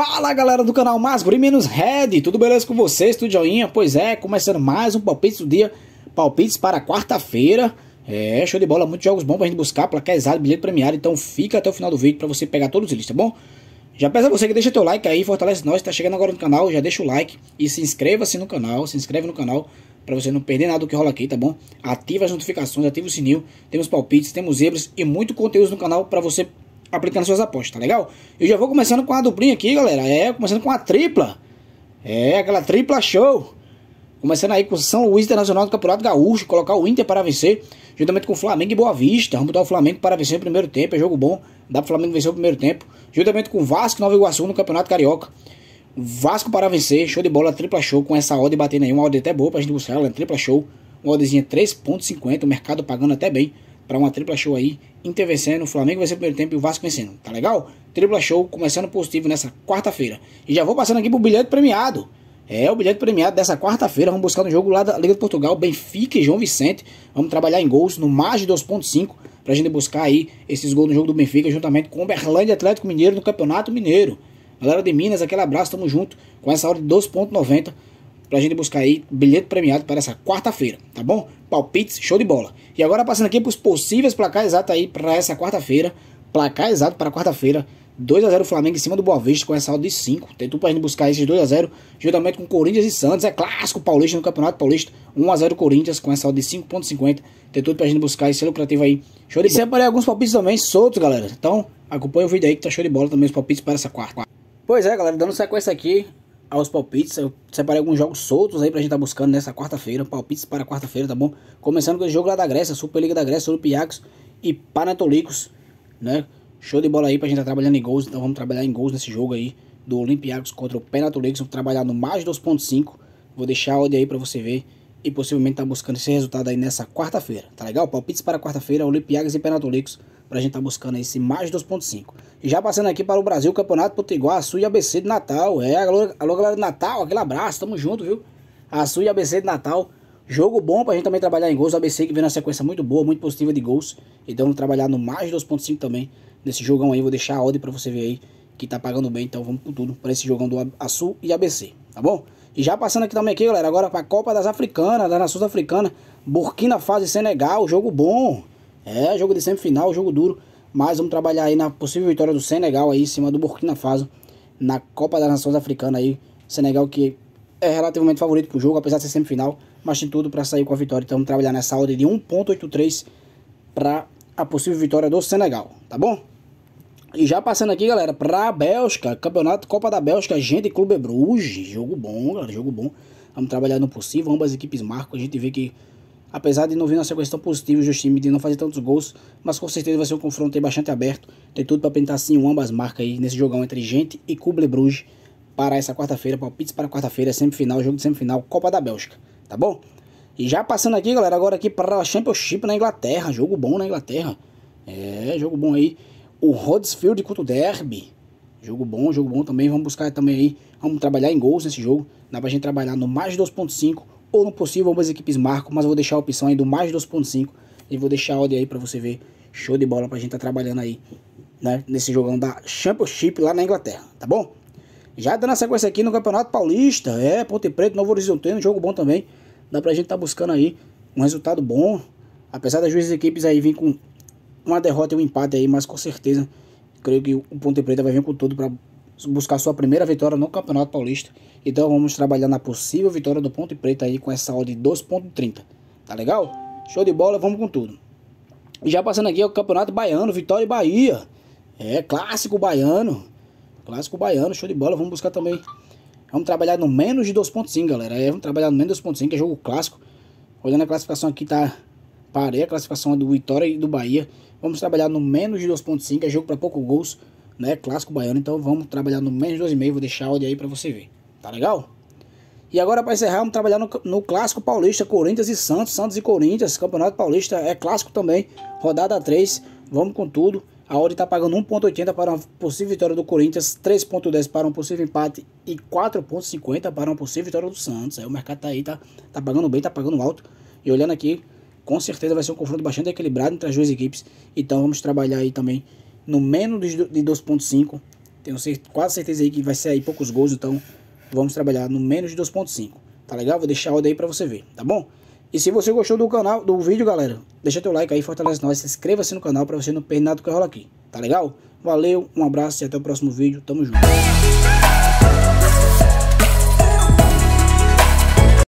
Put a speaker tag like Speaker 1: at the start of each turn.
Speaker 1: Fala galera do canal Mais Buri Menos Red, tudo beleza com vocês? Tudo joinha? Pois é, começando mais um palpite do dia, palpites para quarta-feira. É, show de bola, muitos jogos bons pra gente buscar, exato, bilhete premiado, então fica até o final do vídeo pra você pegar todos eles, tá bom? Já peço a você que deixa teu like aí, fortalece nós, tá chegando agora no canal, já deixa o like e se inscreva-se no canal, se inscreve no canal para você não perder nada do que rola aqui, tá bom? Ativa as notificações, ativa o sininho, temos palpites, temos zebras e muito conteúdo no canal para você aplicando suas apostas, tá legal? Eu já vou começando com a duplinha aqui, galera. É, começando com a tripla. É, aquela tripla show. Começando aí com o São Luís Internacional do Campeonato Gaúcho, colocar o Inter para vencer, juntamente com o Flamengo e Boa Vista. Vamos botar o Flamengo para vencer no primeiro tempo, é jogo bom. Dá para o Flamengo vencer o primeiro tempo. Juntamente com o Vasco Nova Iguaçu no Campeonato Carioca. Vasco para vencer, show de bola, tripla show com essa odd batendo aí. Uma odd até boa para a gente buscar ela, né? tripla show. Uma oddzinha 3.50, o mercado pagando até bem para uma tripla show aí, Inter vencendo, Flamengo vencendo o primeiro tempo e o Vasco vencendo, tá legal? Tripla show começando positivo nessa quarta-feira. E já vou passando aqui pro bilhete premiado. É, o bilhete premiado dessa quarta-feira, vamos buscar no jogo lá da Liga de Portugal, Benfica e João Vicente. Vamos trabalhar em gols no mais de 2.5 pra gente buscar aí esses gols no jogo do Benfica, juntamente com o Berlândia Atlético Mineiro no Campeonato Mineiro. Galera de Minas, aquele abraço, tamo junto com essa hora de 2.90 pra gente buscar aí bilhete premiado para essa quarta-feira, tá bom? Palpites, show de bola. E agora passando aqui para os possíveis placar exato aí para essa quarta-feira. Placar exato para quarta-feira. 2x0 Flamengo em cima do Boa Vista com essa saldo de 5. Tem tudo pra gente buscar esses 2x0 juntamente com Corinthians e Santos. É clássico paulista no Campeonato Paulista. 1x0 Corinthians com essa saldo de 5.50. Tem tudo pra gente buscar esse lucrativo aí. Show de bola. E separei alguns palpites também soltos, galera. Então acompanha o vídeo aí que tá show de bola também os palpites para essa quarta. Pois é, galera, dando sequência aqui aos palpites. Eu separei alguns jogos soltos aí pra gente tá buscando nessa quarta-feira. Palpites para quarta-feira, tá bom? Começando com o jogo lá da Grécia, Superliga da Grécia, Olympiacos e Panatolicos, né? Show de bola aí pra gente tá trabalhando em gols, então vamos trabalhar em gols nesse jogo aí do Olympiacos contra o Panatolicos. Vou trabalhar no mais 2.5. Vou deixar a odd aí pra você ver e possivelmente tá buscando esse resultado aí nessa quarta-feira, tá legal? Palpites para quarta-feira, Olympiacos e Panatolicos para a gente estar tá buscando esse mais 2.5. E já passando aqui para o Brasil, Campeonato Potiguar, Açu e ABC de Natal. É, alô, alô galera de Natal, aquele abraço, tamo junto, viu? Açu e ABC de Natal. Jogo bom pra gente também trabalhar em gols. O ABC que vem na sequência muito boa, muito positiva de gols. Então vamos trabalhar no mais 2.5 também. Nesse jogão aí, vou deixar a odd pra você ver aí que tá pagando bem. Então vamos com tudo pra esse jogão do Açu e ABC, tá bom? E já passando aqui também aqui, galera, agora pra Copa das Africanas, das Nações Africanas. Burkina Faso e Senegal, jogo bom. É, jogo de semifinal, jogo duro. Mas vamos trabalhar aí na possível vitória do Senegal aí em cima do Burkina Faso na Copa das Nações Africana aí. Senegal que é relativamente favorito pro jogo, apesar de ser semifinal, mas tem tudo para sair com a vitória. Então vamos trabalhar nessa ordem de 1.83 para a possível vitória do Senegal, tá bom? E já passando aqui, galera, pra Bélgica, Campeonato Copa da Bélgica, gente, Clube Bruges, jogo bom, galera, jogo bom. Vamos trabalhar no possível, ambas equipes marcam, a gente vê que Apesar de não vir uma sequência tão positiva, o time de não fazer tantos gols, mas com certeza vai ser um confronto bastante aberto. Tem tudo para pintar sim ambas marcas aí nesse jogão entre Gente e Kuble Bruges para essa quarta-feira, palpites para quarta-feira, semifinal, jogo de semifinal, Copa da Bélgica, tá bom? E já passando aqui, galera, agora aqui para a Championship na Inglaterra, jogo bom na Inglaterra. É, jogo bom aí. O Huddersfield contra o Derby. Jogo bom, jogo bom também. Vamos buscar também aí, vamos trabalhar em gols nesse jogo. Dá pra gente trabalhar no mais 2.5 ou no possível ambas equipes marcam, mas vou deixar a opção aí do mais 2.5 e vou deixar a odd aí para você ver. Show de bola pra gente tá trabalhando aí, né, nesse jogão da Championship lá na Inglaterra, tá bom? Já dando a sequência aqui no Campeonato Paulista, é, Ponte Preto, Novo Horizontino, jogo bom também. Dá pra gente tá buscando aí um resultado bom, apesar das duas equipes aí vir com uma derrota e um empate aí, mas com certeza creio que o Ponte Preta vai vir com tudo pra buscar sua primeira vitória no Campeonato Paulista. Então vamos trabalhar na possível vitória do Ponte Preta aí com essa odd de 2.30, Tá legal? Show de bola, vamos com tudo. E já passando aqui é o Campeonato Baiano, Vitória e Bahia. É, clássico baiano. Clássico baiano, show de bola, vamos buscar também. Vamos trabalhar no menos de 2.5, galera. É, vamos trabalhar no menos de 2.5, que é jogo clássico. Olhando a classificação aqui, tá parei a classificação do Vitória e do Bahia. Vamos trabalhar no menos de 2.5, é jogo para poucos gols né? Clássico baiano. Então vamos trabalhar no menos meio Vou deixar a ordem aí para você ver. Tá legal? E agora para encerrar, vamos trabalhar no, no, clássico paulista, Corinthians e Santos, Santos e Corinthians, Campeonato Paulista é clássico também, rodada 3, vamos com tudo. A odd está pagando 1.80 para uma possível vitória do Corinthians, 3.10 para um possível empate e 4.50 para uma possível vitória do Santos. Aí o mercado tá aí, tá, tá pagando bem, tá pagando alto. E olhando aqui, com certeza vai ser um confronto bastante equilibrado entre as duas equipes. Então vamos trabalhar aí também no menos de 2.5. Tenho quase certeza aí que vai sair poucos gols, então vamos trabalhar no menos de 2.5. Tá legal? Vou deixar a ordem aí pra você ver, tá bom? E se você gostou do canal, do vídeo, galera, deixa teu like aí, fortalece nós, se inscreva-se no canal pra você não perder nada do que rola aqui, tá legal? Valeu, um abraço e até o próximo vídeo, tamo junto.